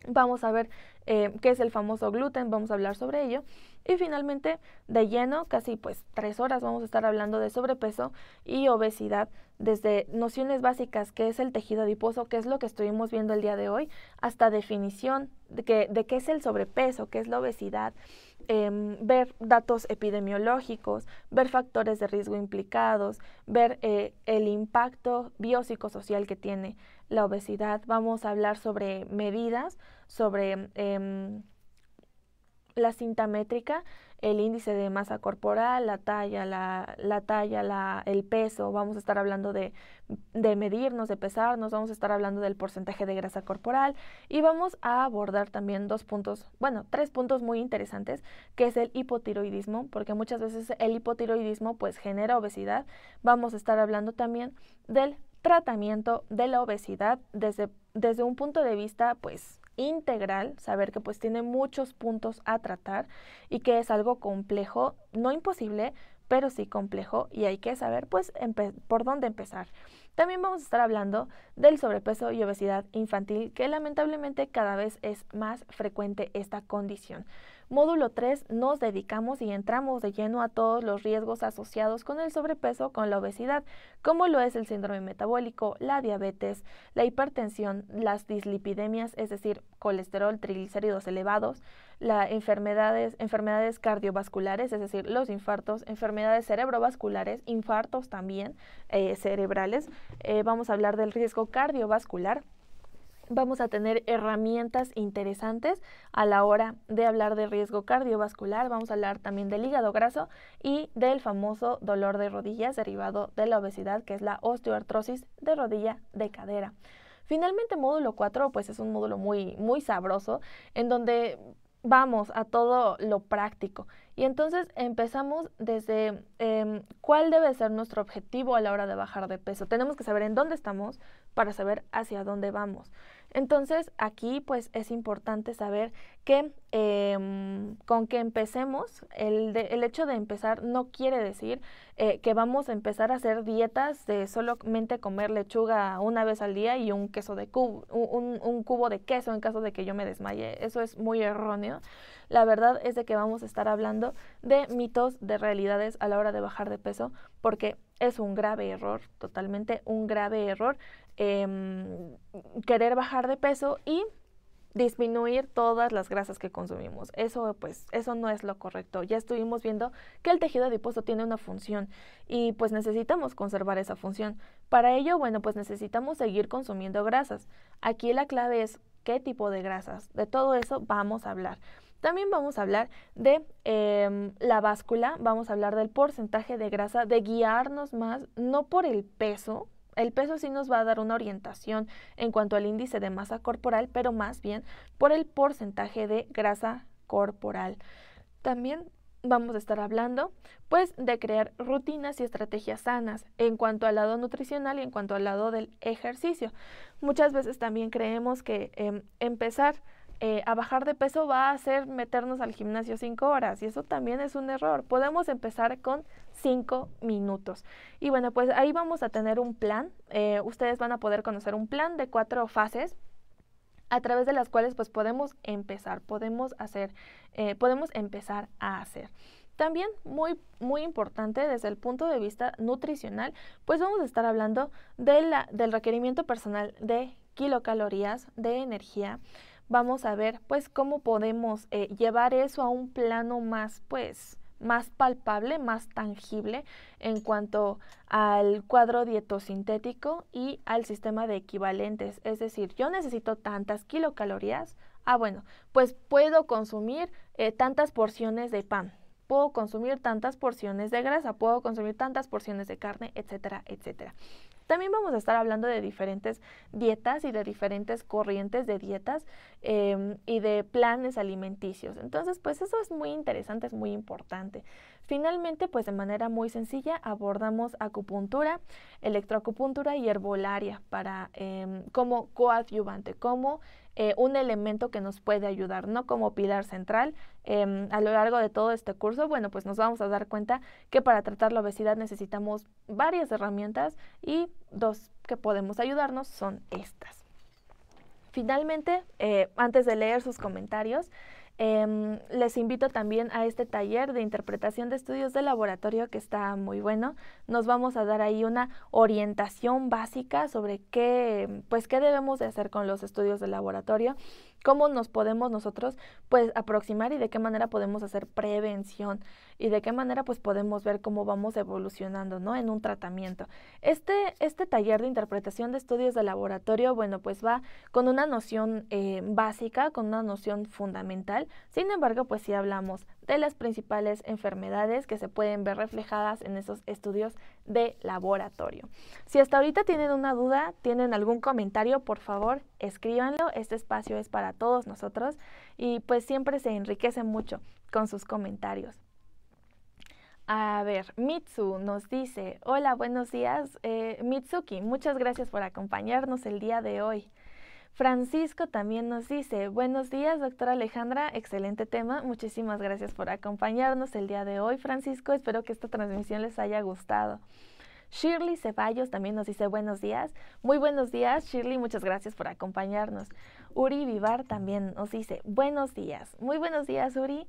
Vamos a ver eh, qué es el famoso gluten, vamos a hablar sobre ello. Y finalmente, de lleno, casi pues tres horas vamos a estar hablando de sobrepeso y obesidad, desde nociones básicas, qué es el tejido adiposo, qué es lo que estuvimos viendo el día de hoy, hasta definición de, de qué es el sobrepeso, qué es la obesidad, Em, ver datos epidemiológicos, ver factores de riesgo implicados, ver eh, el impacto biopsicosocial que tiene la obesidad. Vamos a hablar sobre medidas, sobre em, la cinta métrica, el índice de masa corporal, la talla, la, la talla, la, el peso, vamos a estar hablando de, medirnos, de pesarnos, vamos a estar hablando del porcentaje de grasa corporal y vamos a abordar también dos puntos, bueno, tres puntos muy interesantes, que es el hipotiroidismo, porque muchas veces el hipotiroidismo pues genera obesidad, vamos a estar hablando también del tratamiento de la obesidad desde, desde un punto de vista pues integral, saber que pues tiene muchos puntos a tratar y que es algo complejo, no imposible, pero sí complejo y hay que saber pues por dónde empezar. También vamos a estar hablando del sobrepeso y obesidad infantil, que lamentablemente cada vez es más frecuente esta condición. Módulo 3 nos dedicamos y entramos de lleno a todos los riesgos asociados con el sobrepeso, con la obesidad, como lo es el síndrome metabólico, la diabetes, la hipertensión, las dislipidemias, es decir, colesterol, triglicéridos elevados, las enfermedades, enfermedades cardiovasculares, es decir, los infartos, enfermedades cerebrovasculares, infartos también eh, cerebrales. Eh, vamos a hablar del riesgo cardiovascular vamos a tener herramientas interesantes a la hora de hablar de riesgo cardiovascular. Vamos a hablar también del hígado graso y del famoso dolor de rodillas derivado de la obesidad, que es la osteoartrosis de rodilla de cadera. Finalmente, módulo 4, pues es un módulo muy, muy sabroso, en donde vamos a todo lo práctico. Y entonces empezamos desde em, cuál debe ser nuestro objetivo a la hora de bajar de peso. Tenemos que saber en dónde estamos para saber hacia dónde vamos. Entonces aquí pues es importante saber que em, con que empecemos, el, el, hecho de empezar no quiere decir eh, que vamos a empezar a hacer dietas de solamente comer lechuga una vez al día y un queso de cubo, un, un cubo de queso en caso de que yo me desmaye. Eso es muy erróneo. La verdad es de que vamos a estar hablando de mitos, de realidades a la hora de bajar de peso, porque es un grave error, totalmente un grave error Em, querer bajar de peso y disminuir todas las grasas que consumimos. Eso pues eso no es lo correcto. Ya estuvimos viendo que el tejido adiposo tiene una función y pues necesitamos conservar esa función. Para ello, bueno, pues necesitamos seguir consumiendo grasas. Aquí la clave es qué tipo de grasas. De todo eso vamos a hablar. También vamos a hablar de em, la báscula, vamos a hablar del porcentaje de grasa, de guiarnos más, no por el peso, el peso sí nos va a dar una orientación en cuanto al índice de masa corporal, pero más bien por el porcentaje de grasa corporal. También vamos a estar hablando pues de crear rutinas y estrategias sanas en cuanto al lado nutricional y en cuanto al lado del ejercicio. Muchas veces también creemos que em, empezar eh, a bajar de peso va a ser meternos al gimnasio 5 horas y eso también es un error. Podemos empezar con 5 minutos. Y bueno, pues ahí vamos a tener un plan. Eh, ustedes van a poder conocer un plan de cuatro fases a través de las cuales pues podemos empezar, podemos hacer, eh, podemos empezar a hacer. También muy, muy importante desde el punto de vista nutricional, pues vamos a estar hablando del requerimiento personal de kilocalorías, de energía, vamos a ver pues cómo podemos eh, llevar eso a un plano más pues más palpable, más tangible en cuanto al cuadro dietosintético y al sistema de equivalentes. Es decir, yo necesito tantas kilocalorías. Ah, bueno, pues puedo consumir eh, tantas porciones de pan, puedo consumir tantas porciones de grasa, puedo consumir tantas porciones de carne, etcétera, etcétera. También vamos a estar hablando de diferentes dietas y de diferentes corrientes de dietas em, y de planes alimenticios. Entonces, pues eso es muy interesante, es muy importante. Finalmente, pues de manera muy sencilla abordamos acupuntura, electroacupuntura y herbolaria para, em, como coadyuvante, como eh, un elemento que nos puede ayudar, ¿no? Como pilar central. Em, a lo largo de todo este curso, bueno, pues nos vamos a dar cuenta que para tratar la obesidad necesitamos varias herramientas y dos que podemos ayudarnos son estas. Finalmente, eh, antes de leer sus comentarios, Em, les invito también a este taller de interpretación de estudios de laboratorio que está muy bueno. Nos vamos a dar ahí una orientación básica sobre qué, pues, qué debemos de hacer con los estudios de laboratorio cómo nos podemos nosotros pues aproximar y de qué manera podemos hacer prevención y de qué manera pues podemos ver cómo vamos evolucionando, ¿no? En un tratamiento. Este, este taller de interpretación de estudios de laboratorio, bueno, pues va con una noción eh, básica, con una noción fundamental. Sin embargo, pues si sí hablamos de las principales enfermedades que se pueden ver reflejadas en esos estudios de laboratorio. Si hasta ahorita tienen una duda, tienen algún comentario, por favor, escríbanlo. Este espacio es para todos nosotros y pues siempre se enriquece mucho con sus comentarios. A ver, Mitsu nos dice, hola, buenos días. Eh, Mitsuki, muchas gracias por acompañarnos el día de hoy. Francisco también nos dice, buenos días, doctora Alejandra, excelente tema. Muchísimas gracias por acompañarnos el día de hoy, Francisco. Espero que esta transmisión les haya gustado. Shirley Ceballos también nos dice buenos días. Muy buenos días, Shirley. Muchas gracias por acompañarnos. Uri Vivar también nos dice, buenos días, muy buenos días Uri.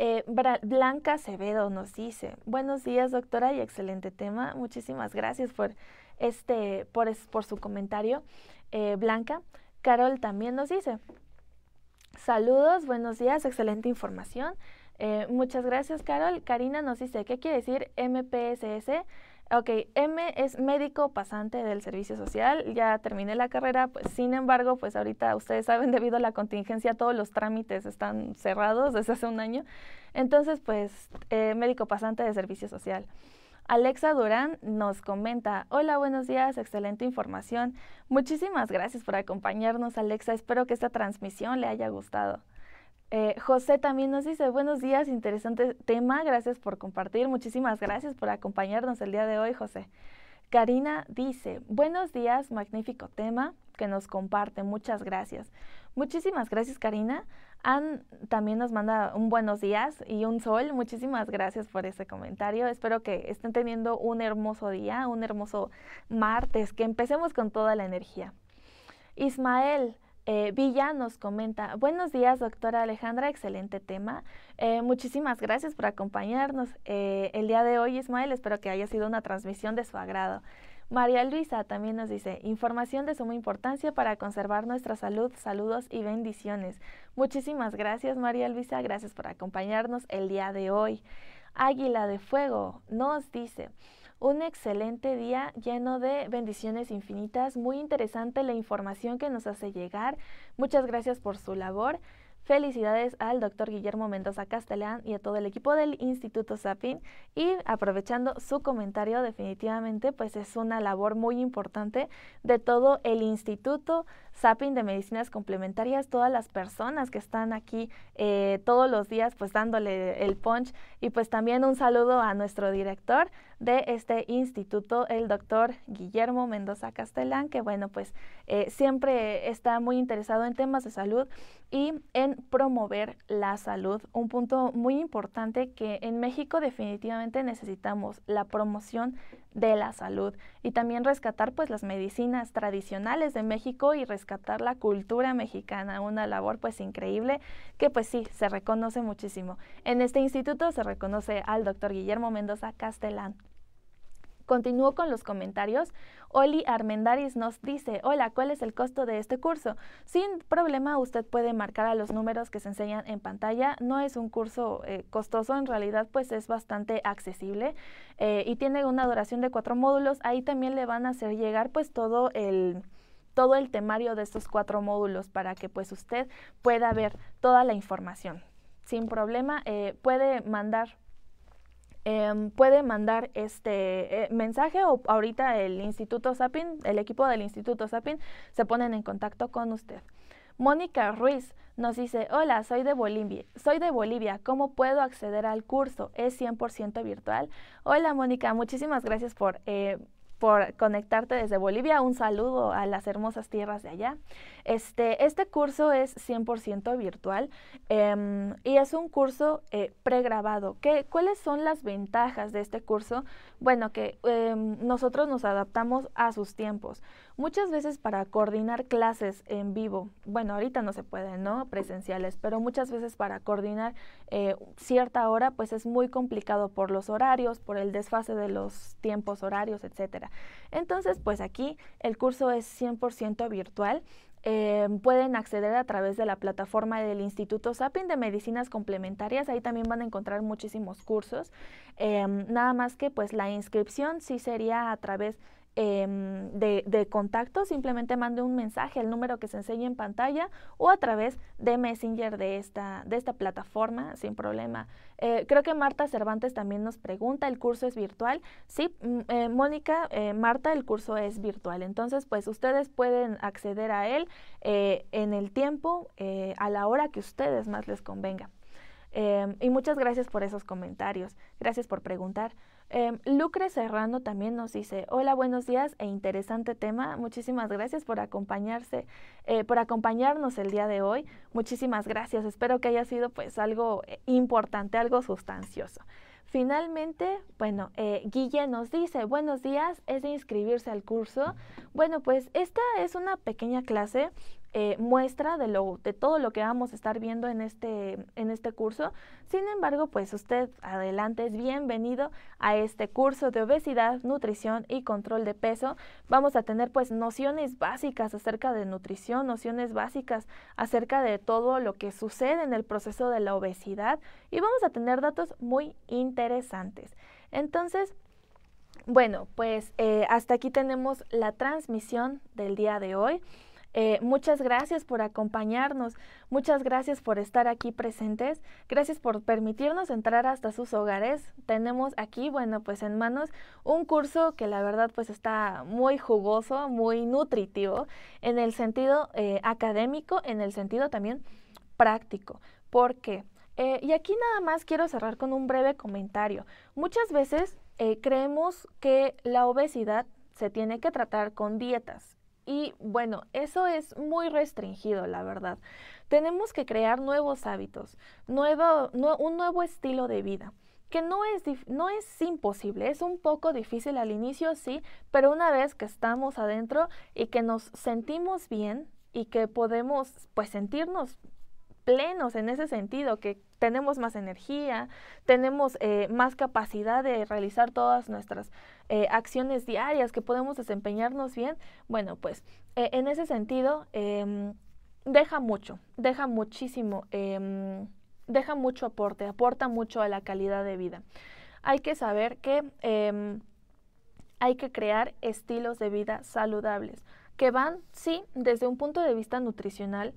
Eh, Blanca Acevedo nos dice, buenos días doctora y excelente tema, muchísimas gracias por, este, por, por su comentario. Eh, Blanca, Carol también nos dice, saludos, buenos días, excelente información. Eh, muchas gracias Carol. Karina nos dice, ¿qué quiere decir MPSS? Ok, M es médico pasante del servicio social, ya terminé la carrera, pues sin embargo, pues ahorita ustedes saben, *laughs* debido a la contingencia, todos los trámites están cerrados desde hace un año, entonces pues eh, médico pasante de servicio social. Alexa Durán nos comenta, hola, buenos días, excelente información. Muchísimas gracias por acompañarnos, Alexa, espero que esta transmisión le haya gustado. Eh, José también nos dice, buenos días, interesante tema, gracias por compartir, muchísimas gracias por acompañarnos el día de hoy, José. Karina dice, buenos días, magnífico tema que nos comparte, muchas gracias. Muchísimas gracias, Karina. Ann también nos manda un buenos días y un sol. Muchísimas gracias por ese comentario. Espero que estén teniendo un hermoso día, un hermoso martes, que empecemos con toda la energía. Ismael eh, Villa nos comenta, buenos días doctora Alejandra, excelente tema. Eh, muchísimas gracias por acompañarnos eh, el día de hoy, Ismael, espero que haya sido una transmisión de su agrado. María Luisa también nos dice, información de suma importancia para conservar nuestra salud, saludos y bendiciones. Muchísimas gracias María Luisa, gracias por acompañarnos el día de hoy. Águila de Fuego nos dice, un excelente día lleno de bendiciones infinitas. Muy interesante la información que nos hace llegar. Muchas gracias por su labor. Felicidades al doctor Guillermo Mendoza Castellán y a todo el equipo del Instituto Sapin. Y aprovechando su comentario, definitivamente pues es una labor muy importante de todo el Instituto Sapin de Medicinas Complementarias, todas las personas que están aquí eh, todos los días pues dándole el punch. Y pues también un saludo a nuestro director de este instituto, el doctor Guillermo Mendoza Castellán, que bueno pues eh, siempre está muy interesado en temas de salud y en promover la salud, un punto muy importante que en México definitivamente necesitamos, la promoción de la salud y también rescatar pues las medicinas tradicionales de México y rescatar la cultura mexicana, una labor pues increíble que pues sí, se reconoce muchísimo. En este instituto se reconoce al doctor Guillermo Mendoza Castellán Continúo con los comentarios. Oli Armendaris nos dice, hola, ¿cuál es el costo de este curso? Sin problema, usted puede marcar a los números que se enseñan en pantalla. No es un curso eh, costoso, en realidad pues es bastante accesible eh, y tiene una duración de cuatro módulos. Ahí también le van a hacer llegar pues todo el todo el temario de estos cuatro módulos para que pues usted pueda ver toda la información. Sin problema, eh, puede mandar Em, puede mandar este eh, mensaje o ahorita el Instituto Sapin, el equipo del Instituto Sapin se ponen en contacto con usted. Mónica Ruiz nos dice, hola, soy de Bolivia, soy de Bolivia, ¿cómo puedo acceder al curso? ¿Es 100% virtual? Hola Mónica, muchísimas gracias por, eh, por conectarte desde Bolivia, un saludo a las hermosas tierras de allá. Este, este, curso es 100% virtual em, y es un curso eh, pregrabado. ¿Cuáles son las ventajas de este curso? Bueno, que em, nosotros nos adaptamos a sus tiempos. Muchas veces para coordinar clases en vivo, bueno, ahorita no se pueden, ¿no? Presenciales, pero muchas veces para coordinar eh, cierta hora, pues es muy complicado por los horarios, por el desfase de los tiempos horarios, etc. Entonces, pues aquí el curso es 100% virtual. Em, pueden acceder a través de la plataforma del Instituto Sapin de Medicinas Complementarias. Ahí también van a encontrar muchísimos cursos. Em, nada más que pues la inscripción sí sería a través Em, de, contacto, simplemente mande un mensaje al número que se enseña en pantalla o a través de Messenger de esta, de esta plataforma, sin problema. Eh, creo que Marta Cervantes también nos pregunta, ¿el curso es virtual? Sí, mm, eh, Mónica, eh, Marta, el curso es virtual. Entonces, pues ustedes pueden acceder a él en el tiempo, a la hora que ustedes más les convenga. Em, y muchas gracias por esos comentarios. Gracias por preguntar. Em, Lucre Serrano también nos dice, hola, buenos días e interesante tema. Muchísimas gracias por acompañarse, eh, por acompañarnos el día de hoy. Muchísimas gracias. Espero que haya sido pues algo eh, importante, algo sustancioso. Finalmente, bueno, eh, Guille nos dice, buenos días, es de inscribirse al curso. Bueno, pues esta es una pequeña clase eh, muestra de, lo, de todo lo que vamos a estar viendo en este, en este curso. Sin embargo, pues usted adelante es bienvenido a este curso de obesidad, nutrición y control de peso. Vamos a tener pues nociones básicas acerca de nutrición, nociones básicas acerca de todo lo que sucede en el proceso de la obesidad y vamos a tener datos muy interesantes. Entonces, bueno, pues eh, hasta aquí tenemos la transmisión del día de hoy. Eh, muchas gracias por acompañarnos, muchas gracias por estar aquí presentes, gracias por permitirnos entrar hasta sus hogares. Tenemos aquí, bueno, pues en manos un curso que la verdad pues está muy jugoso, muy nutritivo en el sentido eh, académico, en el sentido también práctico. ¿Por qué? Eh, y aquí nada más quiero cerrar con un breve comentario. Muchas veces creemos que la obesidad se tiene que tratar con dietas y bueno, eso es muy restringido, la verdad. Tenemos que crear nuevos hábitos, nuevo, un nuevo estilo de vida que no es, no es imposible, es un poco difícil al inicio, sí, pero una vez que estamos adentro y que nos sentimos bien y que podemos pues sentirnos plenos en ese sentido, que tenemos más energía, tenemos eh, más capacidad de realizar todas nuestras eh, acciones diarias, que podemos desempeñarnos bien. Bueno, pues eh, en ese sentido, em, deja mucho, deja muchísimo, em, deja mucho aporte, aporta mucho a la calidad de vida. Hay que saber que em, hay que crear estilos de vida saludables, que van, sí, desde un punto de vista nutricional,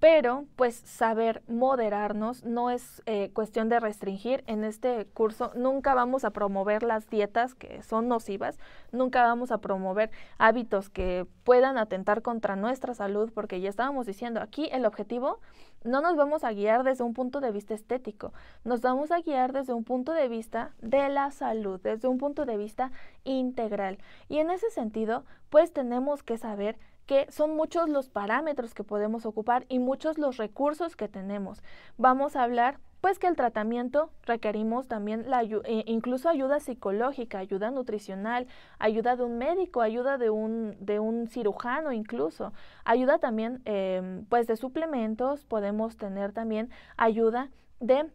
pero pues saber moderarnos no es eh, cuestión de restringir. En este curso nunca vamos a promover las dietas que son nocivas, nunca vamos a promover hábitos que puedan atentar contra nuestra salud, porque ya estábamos diciendo, aquí el objetivo no nos vamos a guiar desde un punto de vista estético, nos vamos a guiar desde un punto de vista de la salud, desde un punto de vista integral. Y en ese sentido, pues tenemos que saber que son muchos los parámetros que podemos ocupar y muchos los recursos que tenemos. Vamos a hablar pues que el tratamiento requerimos también la eh, incluso ayuda psicológica, ayuda nutricional, ayuda de un médico, ayuda de un, de un cirujano incluso, ayuda también em, pues de suplementos, podemos tener también ayuda de,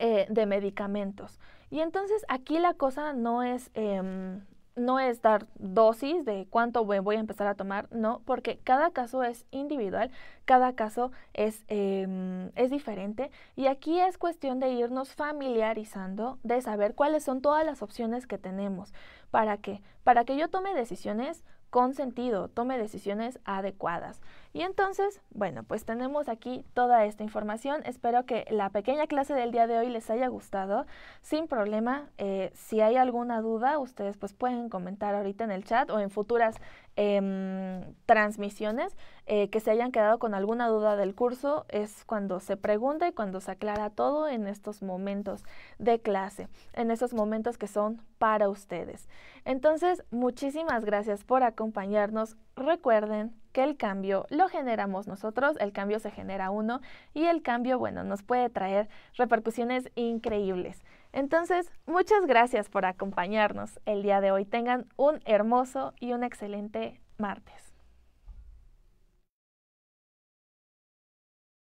eh, de medicamentos. Y entonces aquí la cosa no es em, no es dar dosis de cuánto voy a empezar a tomar, no, porque cada caso es individual, cada caso es, em, es diferente y aquí es cuestión de irnos familiarizando, de saber cuáles son todas las opciones que tenemos. ¿Para qué? Para que yo tome decisiones con sentido, tome decisiones adecuadas. Y entonces, bueno, pues tenemos aquí toda esta información. Espero que la pequeña clase del día de hoy les haya gustado. Sin problema, eh, si hay alguna duda, ustedes pues pueden comentar ahorita en el chat o en futuras em, transmisiones eh, que se hayan quedado con alguna duda del curso. Es cuando se pregunta y cuando se aclara todo en estos momentos de clase, en esos momentos que son para ustedes. Entonces, muchísimas gracias por acompañarnos Recuerden que el cambio lo generamos nosotros, el cambio se genera uno y el cambio, bueno, nos puede traer repercusiones increíbles. Entonces, muchas gracias por acompañarnos el día de hoy. Tengan un hermoso y un excelente martes.